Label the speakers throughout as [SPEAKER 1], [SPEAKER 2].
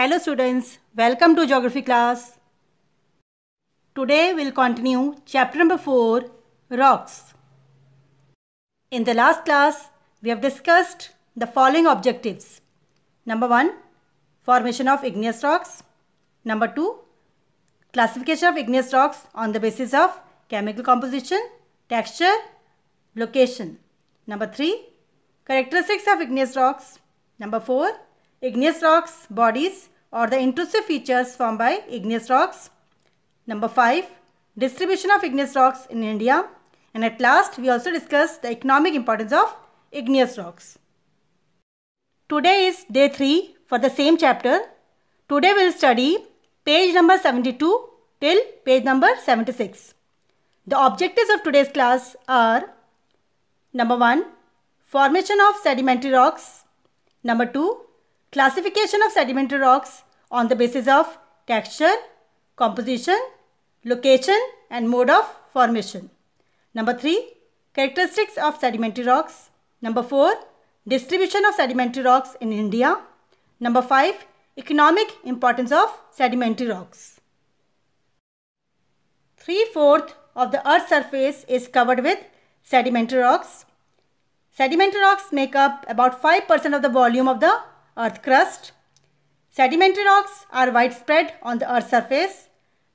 [SPEAKER 1] Hello students, welcome to geography class. Today we'll continue chapter number 4 rocks. In the last class we have discussed the following objectives. Number 1 formation of igneous rocks. Number 2 classification of igneous rocks on the basis of chemical composition, texture, location. Number 3 characteristics of igneous rocks. Number 4 igneous rocks bodies or the intrusive features formed by igneous rocks. Number 5. Distribution of igneous rocks in India. And at last, we also discuss the economic importance of igneous rocks. Today is day 3 for the same chapter. Today we will study page number 72 till page number 76. The objectives of today's class are number 1 formation of sedimentary rocks number 2 Classification of sedimentary rocks on the basis of texture, composition, location and mode of formation. Number 3. Characteristics of sedimentary rocks. Number 4. Distribution of sedimentary rocks in India. Number 5. Economic importance of sedimentary rocks. Three-fourth of the earth's surface is covered with sedimentary rocks. Sedimentary rocks make up about 5% of the volume of the earth crust. Sedimentary rocks are widespread on the earth's surface,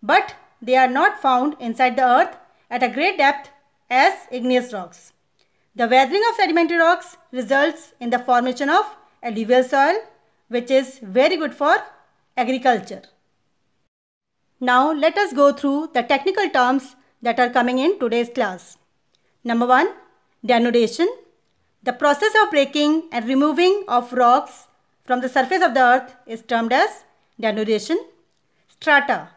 [SPEAKER 1] but they are not found inside the earth at a great depth as igneous rocks. The weathering of sedimentary rocks results in the formation of alluvial soil, which is very good for agriculture. Now let us go through the technical terms that are coming in today's class. Number 1. Denudation. The process of breaking and removing of rocks from the surface of the earth is termed as denudation. Strata.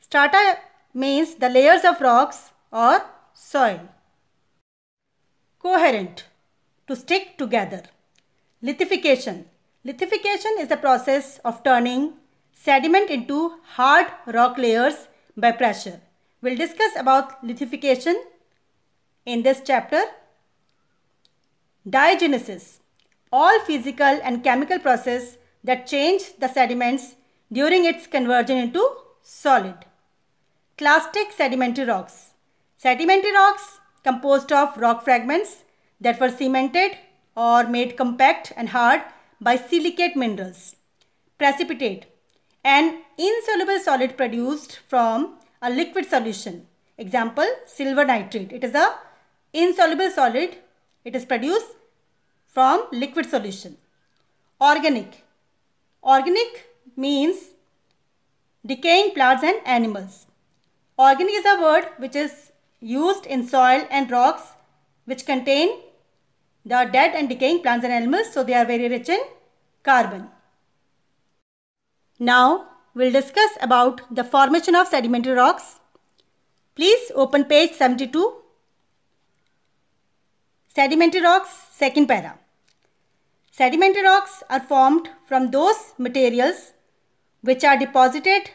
[SPEAKER 1] Strata means the layers of rocks or soil. Coherent. To stick together. Lithification. Lithification is the process of turning sediment into hard rock layers by pressure. We'll discuss about lithification in this chapter. Diagenesis all physical and chemical process that change the sediments during its conversion into solid. Clastic sedimentary rocks. Sedimentary rocks composed of rock fragments that were cemented or made compact and hard by silicate minerals. Precipitate. An insoluble solid produced from a liquid solution. Example, silver nitrate. It is a insoluble solid. It is produced from liquid solution. Organic. Organic means decaying plants and animals. Organic is a word which is used in soil and rocks which contain the dead and decaying plants and animals so they are very rich in carbon. Now we'll discuss about the formation of sedimentary rocks. Please open page 72. Sedimentary rocks, second para. Sedimentary rocks are formed from those materials which are deposited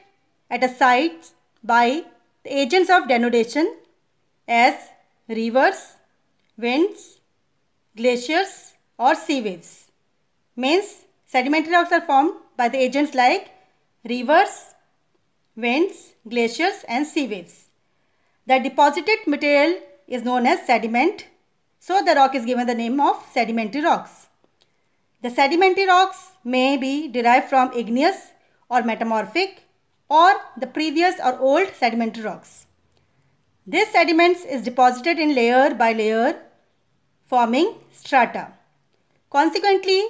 [SPEAKER 1] at a site by the agents of denudation as rivers, winds, glaciers or sea waves. Means sedimentary rocks are formed by the agents like rivers, winds, glaciers and sea waves. The deposited material is known as sediment. So the rock is given the name of sedimentary rocks. The sedimentary rocks may be derived from igneous or metamorphic or the previous or old sedimentary rocks. This sediments is deposited in layer by layer forming strata. Consequently,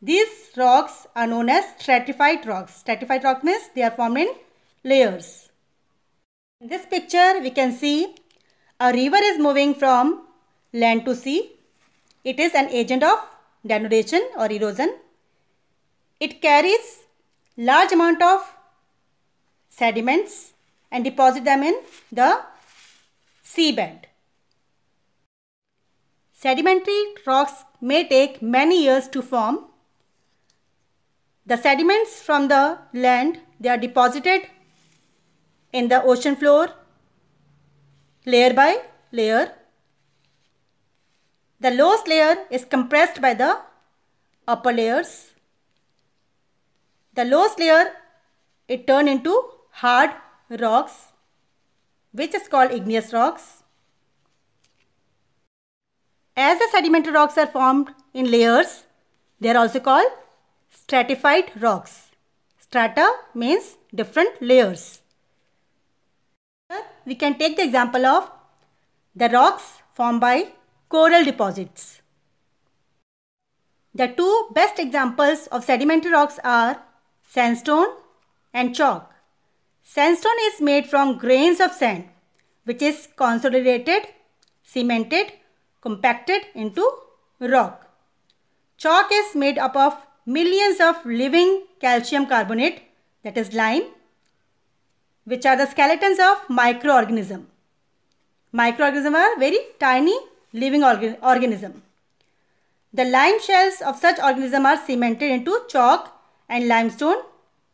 [SPEAKER 1] these rocks are known as stratified rocks. Stratified rock means they are formed in layers. In this picture we can see a river is moving from land to sea. It is an agent of denudation or erosion. It carries large amount of sediments and deposit them in the seabed. Sedimentary rocks may take many years to form. The sediments from the land, they are deposited in the ocean floor layer by layer the lowest layer is compressed by the upper layers. The lowest layer, it turn into hard rocks, which is called igneous rocks. As the sedimentary rocks are formed in layers, they are also called stratified rocks. Strata means different layers. Here we can take the example of the rocks formed by coral deposits. The two best examples of sedimentary rocks are sandstone and chalk. Sandstone is made from grains of sand which is consolidated, cemented, compacted into rock. Chalk is made up of millions of living calcium carbonate that is lime which are the skeletons of microorganism. Microorganisms are very tiny living organism. The lime shells of such organism are cemented into chalk and limestone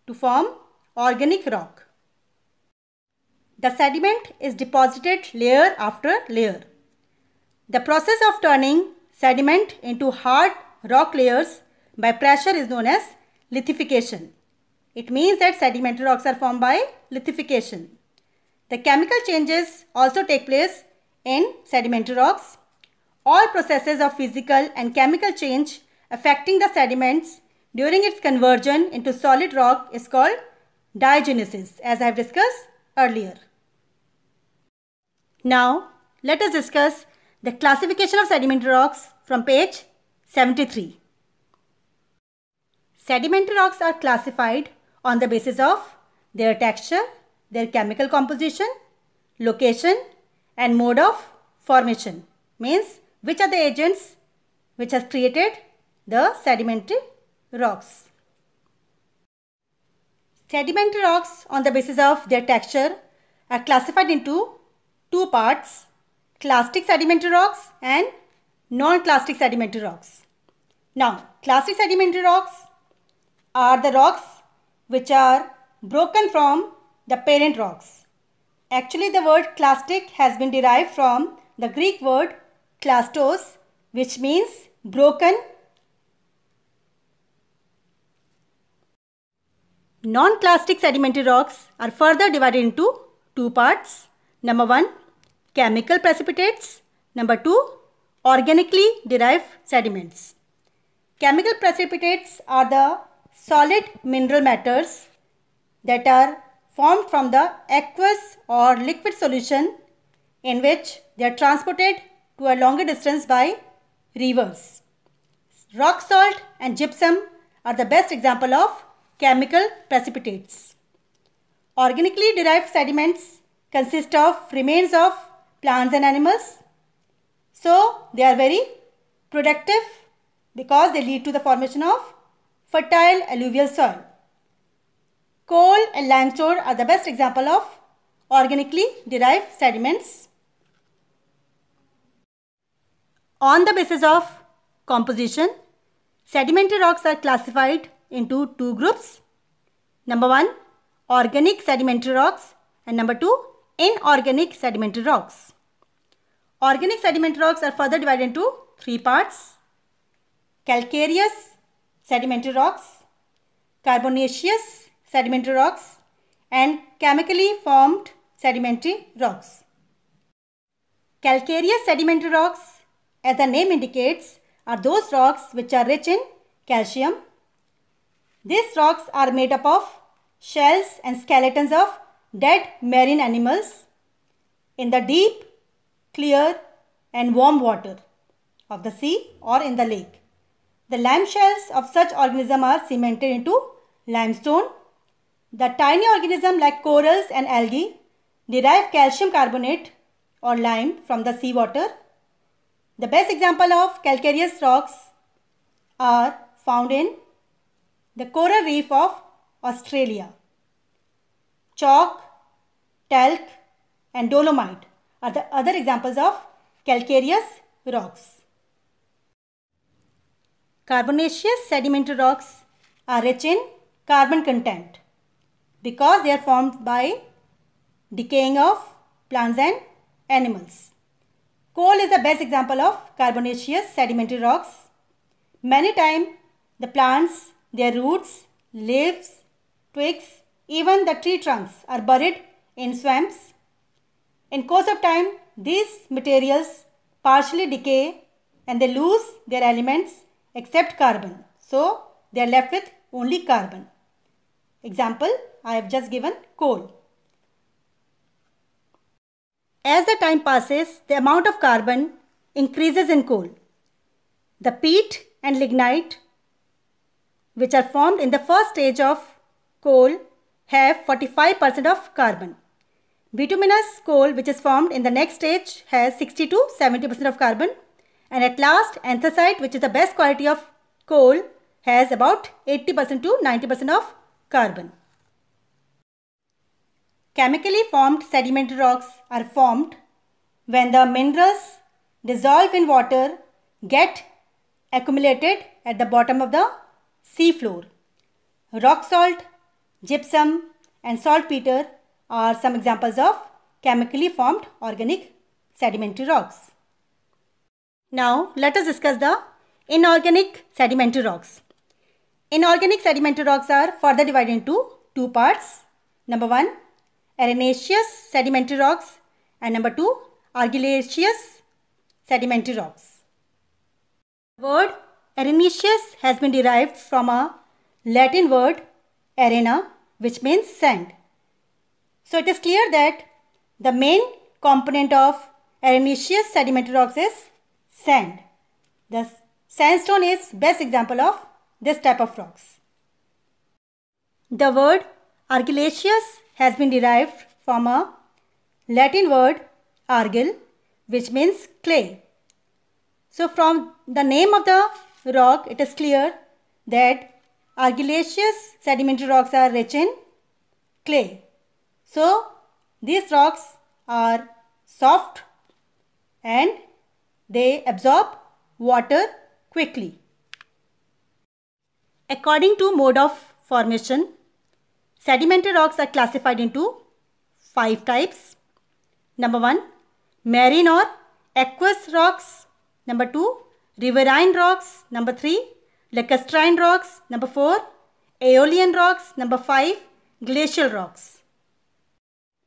[SPEAKER 1] to form organic rock. The sediment is deposited layer after layer. The process of turning sediment into hard rock layers by pressure is known as lithification. It means that sedimentary rocks are formed by lithification. The chemical changes also take place in sedimentary rocks all processes of physical and chemical change affecting the sediments during its conversion into solid rock is called diagenesis as I have discussed earlier. Now let us discuss the classification of sedimentary rocks from page 73. Sedimentary rocks are classified on the basis of their texture, their chemical composition, location and mode of formation means which are the agents which has created the sedimentary rocks? Sedimentary rocks on the basis of their texture are classified into two parts, clastic sedimentary rocks and non-clastic sedimentary rocks. Now, clastic sedimentary rocks are the rocks which are broken from the parent rocks. Actually, the word clastic has been derived from the Greek word clastos which means broken. Non-clastic sedimentary rocks are further divided into two parts. Number one, chemical precipitates. Number two, organically derived sediments. Chemical precipitates are the solid mineral matters that are formed from the aqueous or liquid solution in which they are transported to a longer distance by rivers. Rock salt and gypsum are the best example of chemical precipitates. Organically derived sediments consist of remains of plants and animals. So they are very productive because they lead to the formation of fertile alluvial soil. Coal and limestone are the best example of organically derived sediments. On the basis of composition, sedimentary rocks are classified into two groups. Number one, organic sedimentary rocks and number two, inorganic sedimentary rocks. Organic sedimentary rocks are further divided into three parts. Calcareous sedimentary rocks, carbonaceous sedimentary rocks and chemically formed sedimentary rocks. Calcareous sedimentary rocks as the name indicates, are those rocks which are rich in calcium. These rocks are made up of shells and skeletons of dead marine animals in the deep, clear and warm water of the sea or in the lake. The lime shells of such organism are cemented into limestone. The tiny organism like corals and algae derive calcium carbonate or lime from the seawater the best example of calcareous rocks are found in the coral reef of Australia. Chalk, talc and dolomite are the other examples of calcareous rocks. Carbonaceous sedimentary rocks are rich in carbon content because they are formed by decaying of plants and animals. Coal is the best example of carbonaceous sedimentary rocks. Many times the plants, their roots, leaves, twigs, even the tree trunks are buried in swamps. In course of time, these materials partially decay and they lose their elements except carbon. So, they are left with only carbon. Example, I have just given coal. As the time passes, the amount of carbon increases in coal. The peat and lignite, which are formed in the first stage of coal, have 45% of carbon. Bituminous coal, which is formed in the next stage, has 60 to 70% of carbon. And at last, anthracite, which is the best quality of coal, has about 80% to 90% of carbon. Chemically formed sedimentary rocks are formed when the minerals dissolve in water get accumulated at the bottom of the seafloor. Rock salt, gypsum and saltpeter are some examples of chemically formed organic sedimentary rocks. Now let us discuss the inorganic sedimentary rocks. Inorganic sedimentary rocks are further divided into two parts. Number one, arenaceous sedimentary rocks and number 2 argillaceous sedimentary rocks. The word arenaceous has been derived from a Latin word arena which means sand. So it is clear that the main component of arenaceous sedimentary rocks is sand. The sandstone is best example of this type of rocks. The word argillaceous has been derived from a Latin word argil which means clay. So from the name of the rock it is clear that argillaceous sedimentary rocks are rich in clay. So these rocks are soft and they absorb water quickly. According to mode of formation, Sedimentary rocks are classified into five types. Number one, marine or aqueous rocks. Number two, riverine rocks. Number three, lacustrine rocks. Number four, aeolian rocks. Number five, glacial rocks.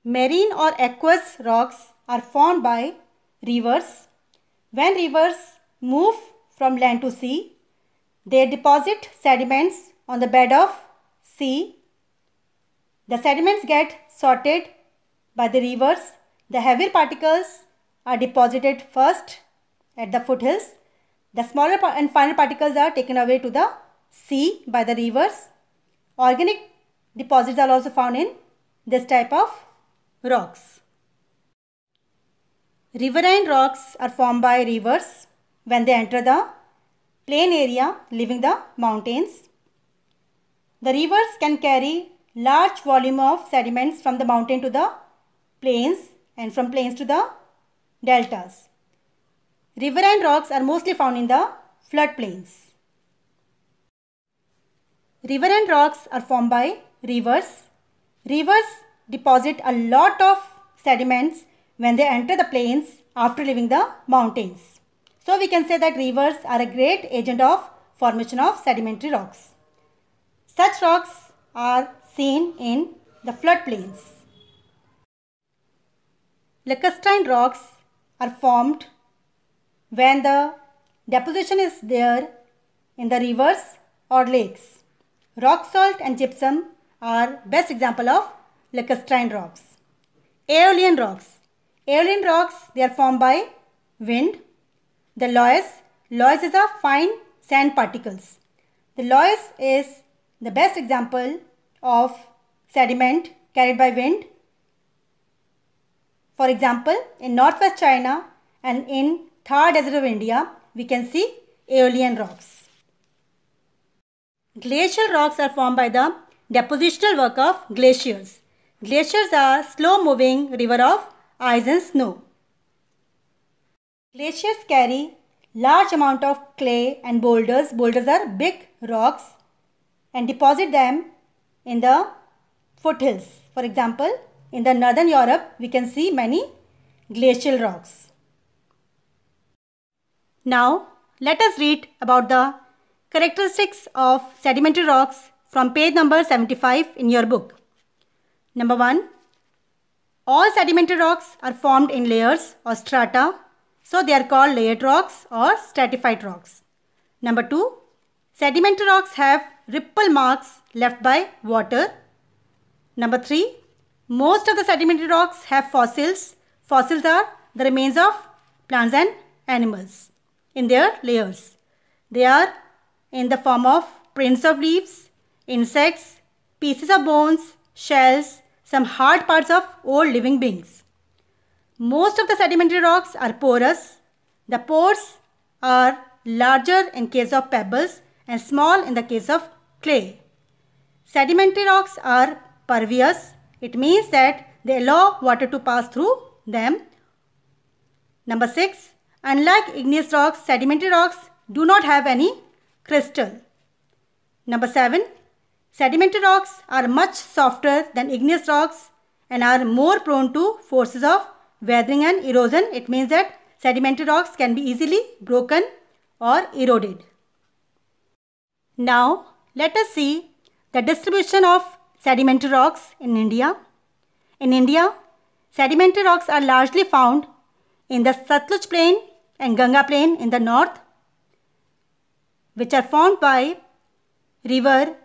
[SPEAKER 1] Marine or aqueous rocks are formed by rivers. When rivers move from land to sea, they deposit sediments on the bed of sea the sediments get sorted by the rivers. The heavier particles are deposited first at the foothills. The smaller and finer particles are taken away to the sea by the rivers. Organic deposits are also found in this type of rocks. Riverine rocks are formed by rivers when they enter the plain area leaving the mountains. The rivers can carry large volume of sediments from the mountain to the plains and from plains to the deltas. Riverine rocks are mostly found in the floodplains. Riverine rocks are formed by rivers. Rivers deposit a lot of sediments when they enter the plains after leaving the mountains. So we can say that rivers are a great agent of formation of sedimentary rocks. Such rocks are seen in the floodplains. Lacustrine rocks are formed when the deposition is there in the rivers or lakes. Rock salt and gypsum are best example of lacustrine rocks. Aeolian rocks. Aeolian rocks, they are formed by wind. The loess. Loess is a fine sand particles. The loess is the best example of sediment carried by wind. For example, in northwest China and in Thar Desert of India, we can see Aeolian rocks. Glacial rocks are formed by the depositional work of glaciers. Glaciers are slow-moving river of ice and snow. Glaciers carry large amount of clay and boulders. Boulders are big rocks and deposit them in the foothills. For example, in the northern Europe, we can see many glacial rocks. Now, let us read about the characteristics of sedimentary rocks from page number 75 in your book. Number 1. All sedimentary rocks are formed in layers or strata, so they are called layered rocks or stratified rocks. Number 2. Sedimentary rocks have ripple marks left by water. Number 3. Most of the sedimentary rocks have fossils. Fossils are the remains of plants and animals in their layers. They are in the form of prints of leaves, insects, pieces of bones, shells, some hard parts of old living beings. Most of the sedimentary rocks are porous. The pores are larger in case of pebbles and small in the case of clay. Sedimentary rocks are pervious. It means that they allow water to pass through them. Number 6. Unlike igneous rocks, sedimentary rocks do not have any crystal. Number 7. Sedimentary rocks are much softer than igneous rocks and are more prone to forces of weathering and erosion. It means that sedimentary rocks can be easily broken or eroded. Now, let us see the distribution of sedimentary rocks in India. In India, sedimentary rocks are largely found in the Satluj Plain and Ganga Plain in the north, which are formed by river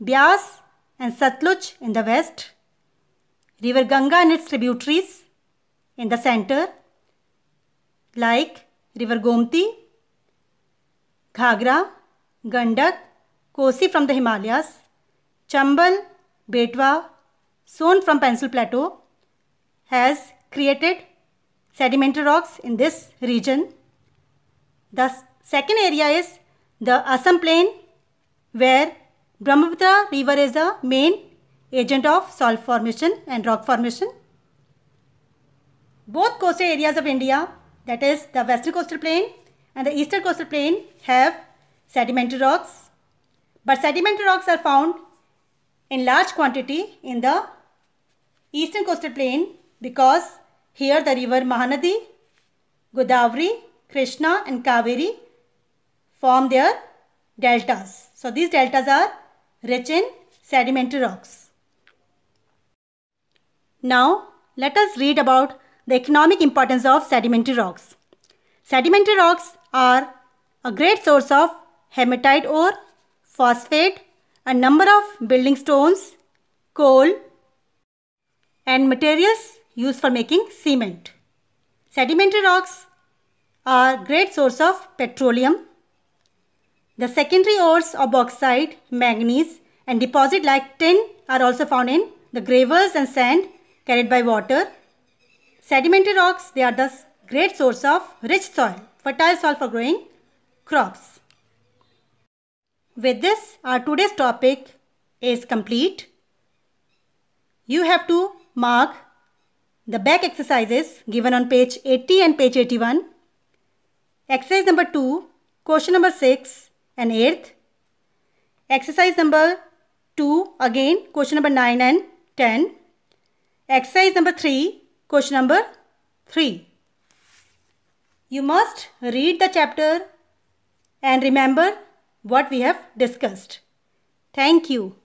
[SPEAKER 1] Bias and Satluj in the west, river Ganga and its tributaries in the center, like river Gomti, Ghagra, Gandak Kosi from the Himalayas, Chambal, Betwa, Son from Pencil Plateau has created sedimentary rocks in this region. The second area is the Assam Plain where Brahmaputra river is the main agent of salt formation and rock formation. Both coastal areas of India that is the western coastal plain and the eastern coastal plain have sedimentary rocks but sedimentary rocks are found in large quantity in the eastern coastal plain because here the river Mahanadi, Godavari, Krishna and Kaveri form their deltas. So these deltas are rich in sedimentary rocks. Now let us read about the economic importance of sedimentary rocks. Sedimentary rocks are a great source of hematite ore, phosphate, a number of building stones, coal and materials used for making cement. Sedimentary rocks are great source of petroleum. The secondary ores of bauxite, manganese and deposit like tin are also found in the gravels and sand carried by water. Sedimentary rocks, they are thus great source of rich soil, fertile soil for growing crops with this our today's topic is complete. You have to mark the back exercises given on page 80 and page 81. Exercise number 2, question number 6 and eight. Exercise number 2 again question number 9 and 10. Exercise number 3 question number 3. You must read the chapter and remember what we have discussed. Thank you.